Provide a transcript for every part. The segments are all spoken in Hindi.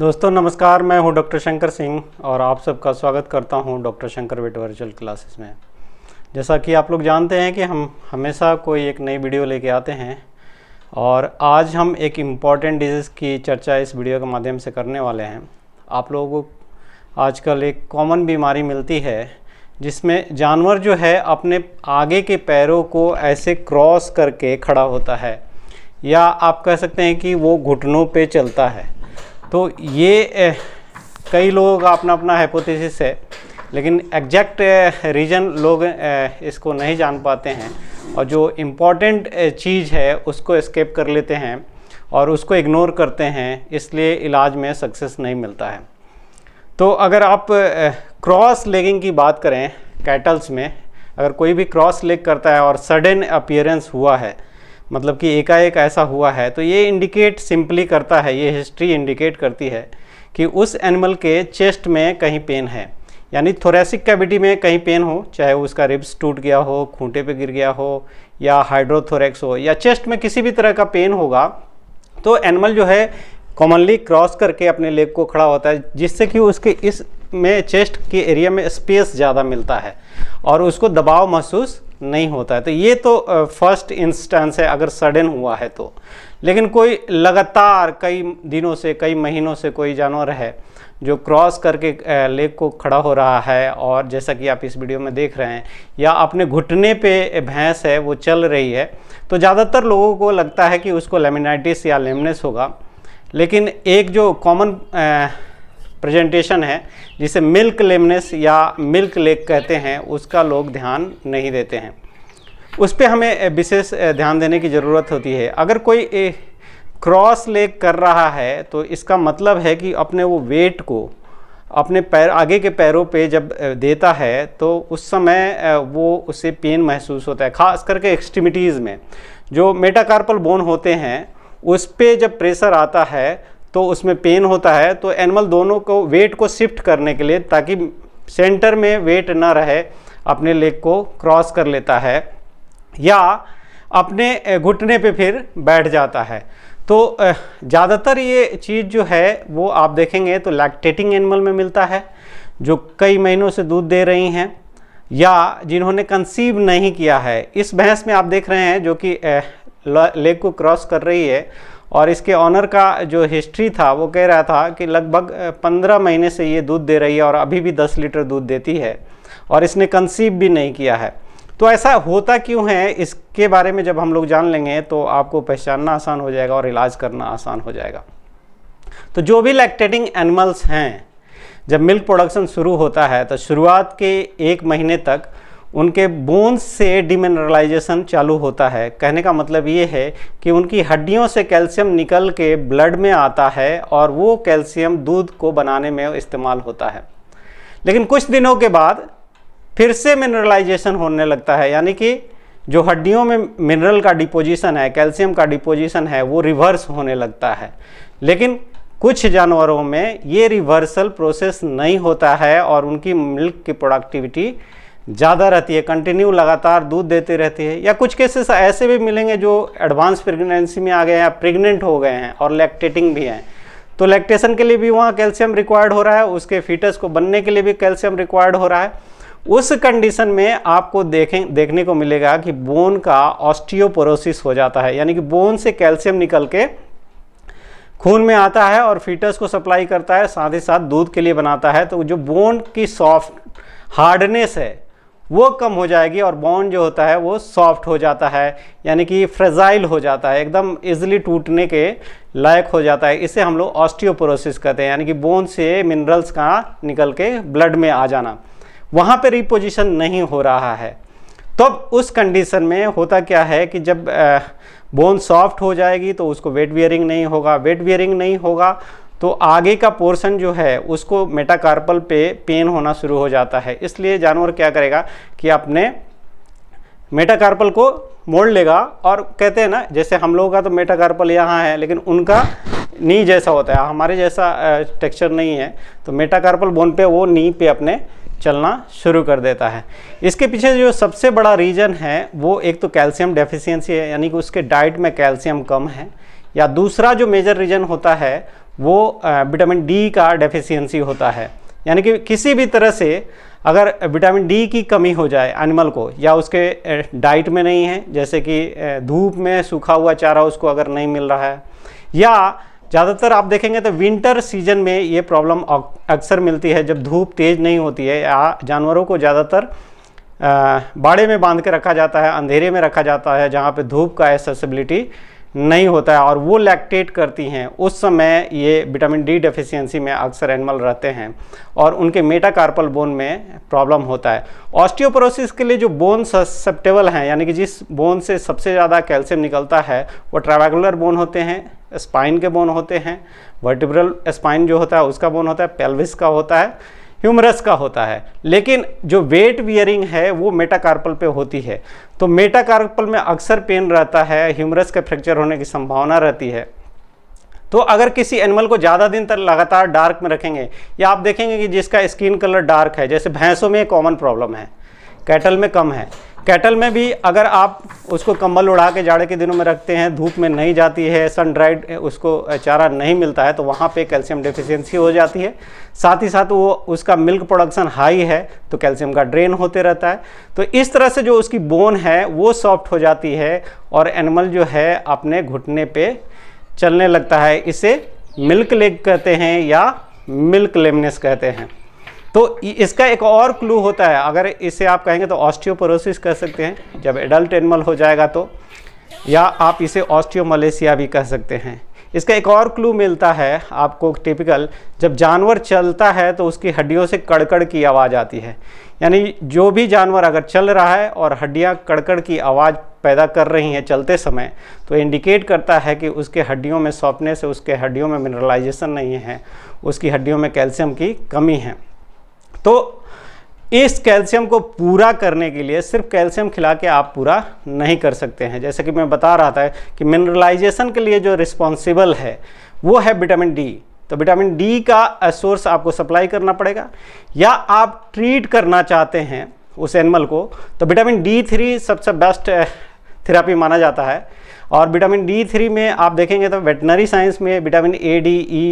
दोस्तों नमस्कार मैं हूं डॉक्टर शंकर सिंह और आप सबका स्वागत करता हूं doctor Shankar with virtual classes में जैसा कि आप लोग जानते हैं कि हम हमेशा कोई एक नई वीडियो लेके आते हैं और आज हम एक इम्पॉर्टेंट डिजीज़ की चर्चा इस वीडियो के माध्यम से करने वाले हैं आप लोगों को आजकल एक कॉमन बीमारी मिलती है जिसमें जानवर जो है अपने आगे के पैरों को ऐसे क्रॉस करके खड़ा होता है या आप कह सकते हैं कि वो घुटनों पे चलता है तो ये कई लोगों का अपना अपना हाइपोथेसिस है लेकिन एग्जैक्ट रीज़न लोग इसको नहीं जान पाते हैं और जो इम्पॉर्टेंट चीज़ है उसको स्केप कर लेते हैं और उसको इग्नोर करते हैं इसलिए इलाज में सक्सेस नहीं मिलता है तो अगर आप क्रॉस लेगिंग की बात करें कैटल्स में अगर कोई भी क्रॉस लेग करता है और सडन अपियरेंस हुआ है मतलब कि एकाएक ऐसा हुआ है तो ये इंडिकेट सिंपली करता है ये हिस्ट्री इंडिकेट करती है कि उस एनिमल के चेस्ट में कहीं पेन है यानी थोरेसिक कैविटी में कहीं पेन हो चाहे उसका रिब्स टूट गया हो खूंटे पे गिर गया हो या हाइड्रोथोरेक्स हो या चेस्ट में किसी भी तरह का पेन होगा तो एनिमल जो है कॉमनली क्रॉस करके अपने लेग को खड़ा होता है जिससे कि उसके इस में चेस्ट के एरिया में स्पेस ज़्यादा मिलता है और उसको दबाव महसूस नहीं होता है तो ये तो फर्स्ट इंस्टेंस है अगर सडन हुआ है तो लेकिन कोई लगातार कई दिनों से कई महीनों से कोई जानवर है जो क्रॉस करके लेक को खड़ा हो रहा है और जैसा कि आप इस वीडियो में देख रहे हैं या अपने घुटने पे भैंस है वो चल रही है तो ज़्यादातर लोगों को लगता है कि उसको लेमिनाइटिस या लेमनेस होगा लेकिन एक जो कॉमन प्रेजेंटेशन है जिसे मिल्क लेमनेस या मिल्क लेक कहते हैं उसका लोग ध्यान नहीं देते हैं उस पर हमें विशेष ध्यान देने की ज़रूरत होती है अगर कोई क्रॉस लेग कर रहा है तो इसका मतलब है कि अपने वो वेट को अपने पैर आगे के पैरों पे जब देता है तो उस समय वो उसे पेन महसूस होता है खास करके एक्सट्रीमिटीज़ में जो मेटाकार्पल बोन होते हैं उस पर जब प्रेशर आता है तो उसमें पेन होता है तो एनिमल दोनों को वेट को शिफ्ट करने के लिए ताकि सेंटर में वेट ना रहे अपने लेग को क्रॉस कर लेता है या अपने घुटने पे फिर बैठ जाता है तो ज़्यादातर ये चीज़ जो है वो आप देखेंगे तो लैक्टेटिंग एनिमल में मिलता है जो कई महीनों से दूध दे रही हैं या जिन्होंने कंसीव नहीं किया है इस भैंस में आप देख रहे हैं जो कि लेग को क्रॉस कर रही है और इसके ऑनर का जो हिस्ट्री था वो कह रहा था कि लगभग पंद्रह महीने से ये दूध दे रही है और अभी भी दस लीटर दूध देती है और इसने कंसीव भी नहीं किया है तो ऐसा होता क्यों है इसके बारे में जब हम लोग जान लेंगे तो आपको पहचानना आसान हो जाएगा और इलाज करना आसान हो जाएगा तो जो भी लैक्टेटिंग एनिमल्स हैं जब मिल्क प्रोडक्शन शुरू होता है तो शुरुआत के एक महीने तक उनके बोन्स से डिमिनरलाइजेशन चालू होता है कहने का मतलब ये है कि उनकी हड्डियों से कैल्शियम निकल के ब्लड में आता है और वो कैल्शियम दूध को बनाने में इस्तेमाल होता है लेकिन कुछ दिनों के बाद फिर से मिनरलाइजेशन होने लगता है यानी कि जो हड्डियों में मिनरल का डिपोजिशन है कैल्शियम का डिपोजिशन है वो रिवर्स होने लगता है लेकिन कुछ जानवरों में ये रिवर्सल प्रोसेस नहीं होता है और उनकी मिल्क की प्रोडक्टिविटी ज़्यादा रहती है कंटिन्यू लगातार दूध देते रहती है या कुछ केसेस ऐसे भी मिलेंगे जो एडवांस प्रेगनेंसी में आ गए हैं या प्रेग्नेंट हो गए हैं और लैक्टेटिंग भी हैं तो लैक्टेशन के लिए भी वहाँ कैल्शियम रिक्वायर्ड हो रहा है उसके फीटस को बनने के लिए भी कैल्शियम रिक्वायर्ड हो रहा है उस कंडीशन में आपको देखें देखने को मिलेगा कि बोन का ऑस्टियोपोरोसिस हो जाता है यानी कि बोन से कैल्शियम निकल के खून में आता है और फीटस को सप्लाई करता है साथ ही साथ दूध के लिए बनाता है तो जो बोन की सॉफ्ट हार्डनेस है वो कम हो जाएगी और बॉन्ड जो होता है वो सॉफ्ट हो जाता है यानी कि फ्रेजाइल हो जाता है एकदम ईजिली टूटने के लायक हो जाता है इसे हम लोग ऑस्टियोपोरोसिस कहते हैं यानी कि बोन से मिनरल्स का निकल के ब्लड में आ जाना वहाँ पे रिपोजिशन नहीं हो रहा है तो उस कंडीशन में होता क्या है कि जब बोन सॉफ्ट हो जाएगी तो उसको वेट बियरिंग नहीं होगा वेट बियरिंग नहीं होगा तो आगे का पोर्शन जो है उसको मेटाकार्पल पे पेन होना शुरू हो जाता है इसलिए जानवर क्या करेगा कि अपने मेटाकार्पल को मोड़ लेगा और कहते हैं ना जैसे हम लोगों का तो मेटाकार्पल यहाँ है लेकिन उनका नी जैसा होता है हमारे जैसा टेक्सचर नहीं है तो मेटाकार्पल बोन पे वो नी पे अपने चलना शुरू कर देता है इसके पीछे जो सबसे बड़ा रीज़न है वो एक तो कैल्शियम डेफिशिएंसी है यानी कि उसके डाइट में कैल्शियम कम है या दूसरा जो मेजर रीज़न होता है वो विटामिन डी का डेफिशिएंसी होता है यानी कि किसी भी तरह से अगर विटामिन डी की कमी हो जाए एनिमल को या उसके डाइट में नहीं है जैसे कि धूप में सूखा हुआ चारा उसको अगर नहीं मिल रहा है या ज़्यादातर आप देखेंगे तो विंटर सीजन में ये प्रॉब्लम अक्सर मिलती है जब धूप तेज़ नहीं होती है या जानवरों को ज़्यादातर बाड़े में बांध के रखा जाता है अंधेरे में रखा जाता है जहाँ पे धूप का एसेसिबिलिटी नहीं होता है और वो लैक्टेट करती हैं उस समय ये विटामिन डी डेफिशिएंसी में अक्सर एनिमल रहते हैं और उनके मेटाकार्पल बोन में प्रॉब्लम होता है ऑस्टियोपोरोसिस के लिए जो बोन ससेप्टेबल हैं यानी कि जिस बोन से सबसे ज़्यादा कैल्शियम निकलता है वो ट्रैवेगुलर बोन होते हैं स्पाइन के बोन होते हैं वर्टिब्रल स्पाइन जो होता है उसका बोन होता है पेल्विस का होता है ह्यूमरस का होता है लेकिन जो वेट वियरिंग है वो मेटाकार्पल पे होती है तो मेटाकार्पल में अक्सर पेन रहता है ह्यूमरस के फ्रैक्चर होने की संभावना रहती है तो अगर किसी एनिमल को ज़्यादा दिन तक लगातार डार्क में रखेंगे या आप देखेंगे कि जिसका स्किन कलर डार्क है जैसे भैंसों में कॉमन प्रॉब्लम है कैटल में कम है कैटल में भी अगर आप उसको कंबल उड़ा के जाड़े के दिनों में रखते हैं धूप में नहीं जाती है सन ड्राइड उसको चारा नहीं मिलता है तो वहाँ पे कैल्शियम डिफिशियंसी हो जाती है साथ ही साथ वो उसका मिल्क प्रोडक्शन हाई है तो कैल्शियम का ड्रेन होते रहता है तो इस तरह से जो उसकी बोन है वो सॉफ्ट हो जाती है और एनिमल जो है अपने घुटने पर चलने लगता है इसे मिल्क लेग कहते हैं या मिल्क लेमनेस कहते हैं तो इसका एक और क्लू होता है अगर इसे आप कहेंगे तो ऑस्टियोपोरोसिस कह सकते हैं जब एडल्ट एनिमल हो जाएगा तो या आप इसे ऑस्टियोमलेशिया भी कह सकते हैं इसका एक और क्लू मिलता है आपको टिपिकल जब जानवर चलता है तो उसकी हड्डियों से कड़कड़ की आवाज़ आती है यानी जो भी जानवर अगर चल रहा है और हड्डियाँ कड़कड़ की आवाज़ पैदा कर रही हैं चलते समय तो इंडिकेट करता है कि उसके हड्डियों में सौंपने से उसके हड्डियों में मिनरलाइजेशन नहीं है उसकी हड्डियों में कैल्शियम की कमी है तो इस कैल्शियम को पूरा करने के लिए सिर्फ कैल्शियम खिला के आप पूरा नहीं कर सकते हैं जैसे कि मैं बता रहा था कि मिनरलाइजेशन के लिए जो रिस्पॉन्सिबल है वो है विटामिन डी तो विटामिन डी का सोर्स आपको सप्लाई करना पड़ेगा या आप ट्रीट करना चाहते हैं उस एनिमल को तो विटामिन डी थ्री सबसे बेस्ट थेरापी माना जाता है और विटामिन डी थ्री में आप देखेंगे तो वेटनरी साइंस में vitamin A D E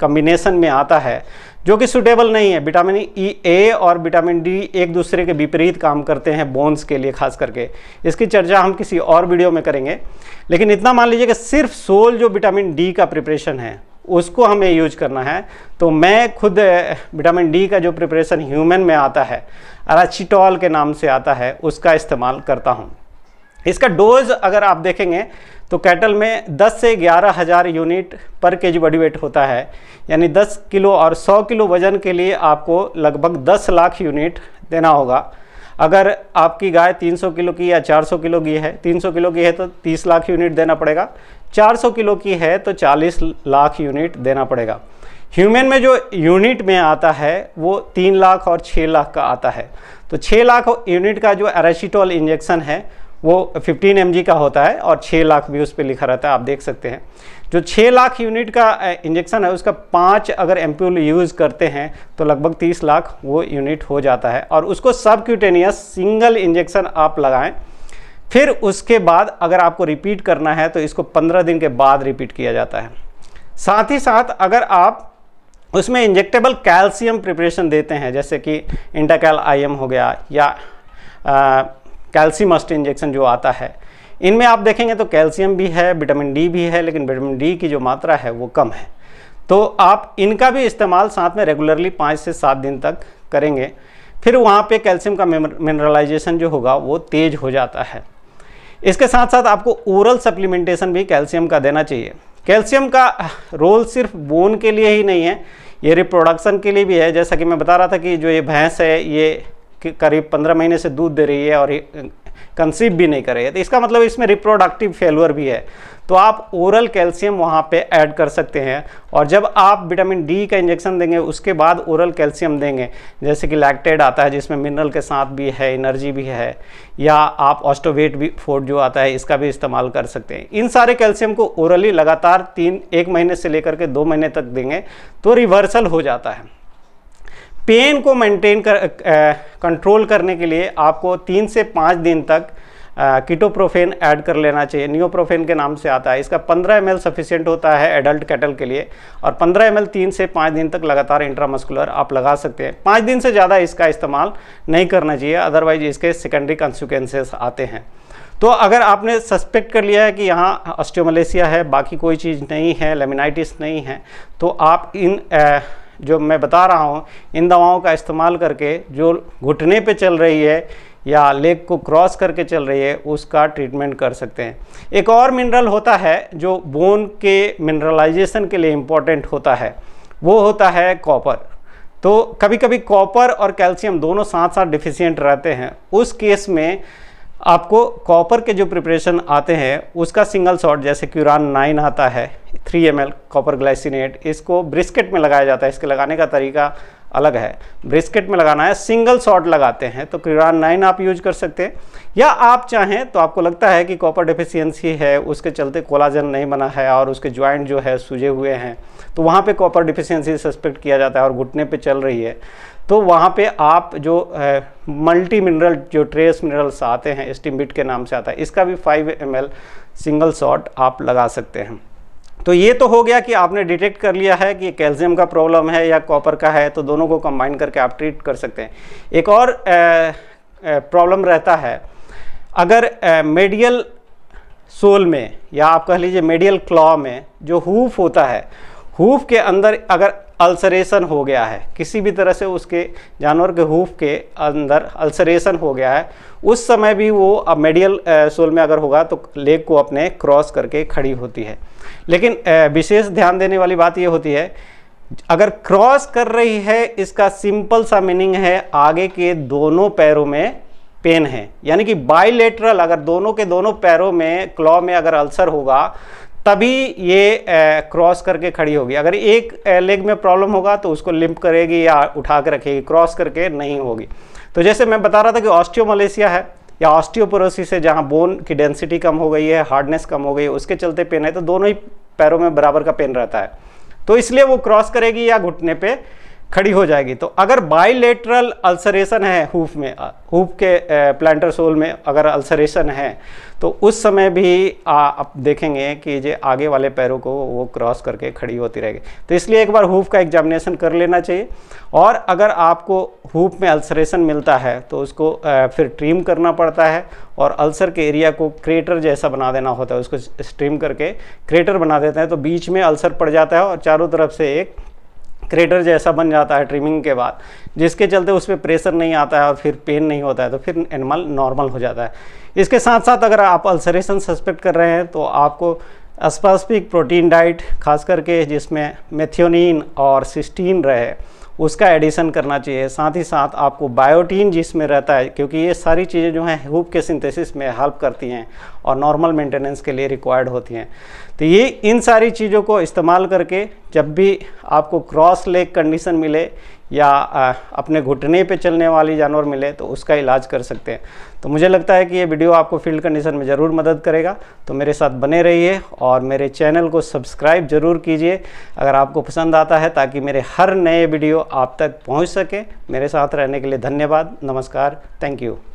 combination में आता है जो कि सुटेबल नहीं है विटामिन ई ए और विटामिन डी एक दूसरे के विपरीत काम करते हैं बोन्स के लिए खास करके इसकी चर्चा हम किसी और वीडियो में करेंगे लेकिन इतना मान लीजिए कि सिर्फ सोल जो विटामिन डी का प्रिपरेशन है उसको हमें यूज करना है तो मैं खुद विटामिन डी का जो प्रिपरेशन ह्यूमन में आता है अराचिटॉल के नाम से आता है उसका इस्तेमाल करता हूँ इसका डोज अगर आप देखेंगे तो कैटल में 10 से ग्यारह हज़ार यूनिट पर के जी बॉडी वेट होता है यानी 10 किलो और 100 किलो वज़न के लिए आपको लगभग 10 लाख यूनिट देना होगा अगर आपकी गाय 300 किलो की या 400 किलो की है 300 किलो की है तो 30 लाख यूनिट देना पड़ेगा 400 किलो की है तो 40 लाख यूनिट देना पड़ेगा ह्यूमन में जो यूनिट में आता है वो तीन लाख और छः लाख का आता है तो छः लाख यूनिट का जो एरासीटोल इंजेक्शन है वो 15 एम का होता है और 6 लाख भी उस पर लिखा रहता है आप देख सकते हैं जो 6 लाख यूनिट का इंजेक्शन है उसका पाँच अगर एम यूज़ करते हैं तो लगभग 30 लाख वो यूनिट हो जाता है और उसको सबक्यूटेनियस सिंगल इंजेक्शन आप लगाएं फिर उसके बाद अगर आपको रिपीट करना है तो इसको 15 दिन के बाद रिपीट किया जाता है साथ ही साथ अगर आप उसमें इंजेक्टेबल कैल्शियम प्रिपरेशन देते हैं जैसे कि इंटाकैल आई हो गया या आ, कैल्शियम अस्ट इंजेक्शन जो आता है इनमें आप देखेंगे तो कैल्शियम भी है विटामिन डी भी है लेकिन विटामिन डी की जो मात्रा है वो कम है तो आप इनका भी इस्तेमाल साथ में रेगुलरली पाँच से सात दिन तक करेंगे फिर वहाँ पे कैल्शियम का मिनरलाइजेशन जो होगा वो तेज़ हो जाता है इसके साथ साथ आपको ओरल सप्लीमेंटेशन भी कैल्शियम का देना चाहिए कैल्शियम का रोल सिर्फ बोन के लिए ही नहीं है ये रिप्रोडक्शन के लिए भी है जैसा कि मैं बता रहा था कि जो ये भैंस है ये करीब पंद्रह महीने से दूध दे रही है और कंसीव भी नहीं कर रही है तो इसका मतलब इसमें रिप्रोडक्टिव फेलवर भी है तो आप ओरल कैल्शियम वहाँ पे ऐड कर सकते हैं और जब आप विटामिन डी का इंजेक्शन देंगे उसके बाद ओरल कैल्शियम देंगे जैसे कि लैक्टेड आता है जिसमें मिनरल के साथ भी है एनर्जी भी है या आप ऑस्टोवेट भी फोर्ड जो आता है इसका भी इस्तेमाल कर सकते हैं इन सारे कैल्शियम को ओरली लगातार तीन एक महीने से लेकर के दो महीने तक देंगे तो रिवर्सल हो जाता है पेन को मेंटेन कर कंट्रोल करने के लिए आपको तीन से पाँच दिन तक कीटोप्रोफेन ऐड कर लेना चाहिए न्योप्रोफेन के नाम से आता है इसका 15 एम सफिशियंट होता है एडल्ट कैटल के लिए और 15 एम तीन से पाँच दिन तक लगातार इंट्रामस्कुलर आप लगा सकते हैं पाँच दिन से ज़्यादा इसका इस्तेमाल नहीं करना चाहिए अदरवाइज इसके सेकेंडरी कॉन्सिक्वेंसेस आते हैं तो अगर आपने सस्पेक्ट कर लिया है कि यहाँ ऑस्टियोमलेसिया है बाकी कोई चीज़ नहीं है लेमिनाइटिस नहीं है तो आप इन जो मैं बता रहा हूँ इन दवाओं का इस्तेमाल करके जो घुटने पे चल रही है या लेग को क्रॉस करके चल रही है उसका ट्रीटमेंट कर सकते हैं एक और मिनरल होता है जो बोन के मिनरलाइजेशन के लिए इम्पॉर्टेंट होता है वो होता है कॉपर तो कभी कभी कॉपर और कैल्शियम दोनों साथ साथ डिफिशियंट रहते हैं उस केस में आपको कॉपर के जो प्रिपरेशन आते हैं उसका सिंगल शॉट जैसे क्यूरान नाइन आता है थ्री एम कॉपर ग्लाइसिनेट इसको ब्रिस्केट में लगाया जाता है इसके लगाने का तरीका अलग है ब्रिस्केट में लगाना है सिंगल शॉट लगाते हैं तो क्यूरान नाइन आप यूज कर सकते हैं या आप चाहें तो आपको लगता है कि कॉपर डिफिशियंसी है उसके चलते कोलाजन नहीं बना है और उसके ज्वाइंट जो है सूजे हुए हैं तो वहाँ पर कॉपर डिफिशियंसी सस्पेक्ट किया जाता है और घुटने पर चल रही है तो वहाँ पे आप जो मल्टी मिनरल जो ट्रेस मिनरल्स आते हैं स्टिमबिट के नाम से आता है इसका भी 5 एम सिंगल शॉट आप लगा सकते हैं तो ये तो हो गया कि आपने डिटेक्ट कर लिया है कि कैल्शियम का प्रॉब्लम है या कॉपर का है तो दोनों को कंबाइन करके आप ट्रीट कर सकते हैं एक और प्रॉब्लम रहता है अगर मेडियल सोल में या आप कह लीजिए मेडियल क्लॉ में जो हूफ होता है हूफ के अंदर अगर अल्सरेशन हो गया है किसी भी तरह से उसके जानवर के हूफ के अंदर अल्सरेशन हो गया है उस समय भी वो अब मेडियल सोल में अगर होगा तो लेग को अपने क्रॉस करके खड़ी होती है लेकिन विशेष ध्यान देने वाली बात ये होती है अगर क्रॉस कर रही है इसका सिंपल सा मीनिंग है आगे के दोनों पैरों में पेन है यानी कि बाइलेटरल अगर दोनों के दोनों पैरों में क्लॉ में अगर अल्सर होगा तभी ये क्रॉस करके खड़ी होगी अगर एक लेग में प्रॉब्लम होगा तो उसको लिंप करेगी या उठा के रखेगी क्रॉस करके नहीं होगी तो जैसे मैं बता रहा था कि ऑस्टियोमलेशिया है या ऑस्टियोपोरोसिस है जहाँ बोन की डेंसिटी कम हो गई है हार्डनेस कम हो गई है उसके चलते पेन है तो दोनों ही पैरों में बराबर का पेन रहता है तो इसलिए वो क्रॉस करेगी या घुटने पर खड़ी हो जाएगी तो अगर बाइलेटरल अल्सरेशन है हूफ में हूफ के प्लांटर सोल में अगर अल्सरेशन है तो उस समय भी आ, आप देखेंगे कि जो आगे वाले पैरों को वो क्रॉस करके खड़ी होती रहेगी तो इसलिए एक बार हूफ का एग्जामिनेशन कर लेना चाहिए और अगर आपको हुफ में अल्सरेशन मिलता है तो उसको आ, फिर ट्रीम करना पड़ता है और अल्सर के एरिया को क्रेटर जैसा बना देना होता है उसको स्ट्रीम करके क्रेटर बना देते हैं तो बीच में अल्सर पड़ जाता है और चारों तरफ से एक क्रेटर जैसा बन जाता है ट्रिमिंग के बाद जिसके चलते उस पर प्रेशर नहीं आता है और फिर पेन नहीं होता है तो फिर एनिमल नॉर्मल हो जाता है इसके साथ साथ अगर आप अल्सरेशन सस्पेक्ट कर रहे हैं तो आपको स्पेसिफिक प्रोटीन डाइट खास करके जिसमें मेथियोनिन और सिस्टीन रहे उसका एडिशन करना चाहिए साथ ही साथ आपको बायोटीन जिसमें रहता है क्योंकि ये सारी चीज़ें जो हैं हुप के सिंथेसिस में हेल्प करती हैं और नॉर्मल मेंटेनेंस के लिए रिक्वायर्ड होती हैं तो ये इन सारी चीज़ों को इस्तेमाल करके जब भी आपको क्रॉस लेग कंडीशन मिले या अपने घुटने पे चलने वाली जानवर मिले तो उसका इलाज कर सकते हैं तो मुझे लगता है कि ये वीडियो आपको फील्ड कंडीशन में ज़रूर मदद करेगा तो मेरे साथ बने रहिए और मेरे चैनल को सब्सक्राइब ज़रूर कीजिए अगर आपको पसंद आता है ताकि मेरे हर नए वीडियो आप तक पहुँच सके मेरे साथ रहने के लिए धन्यवाद नमस्कार थैंक यू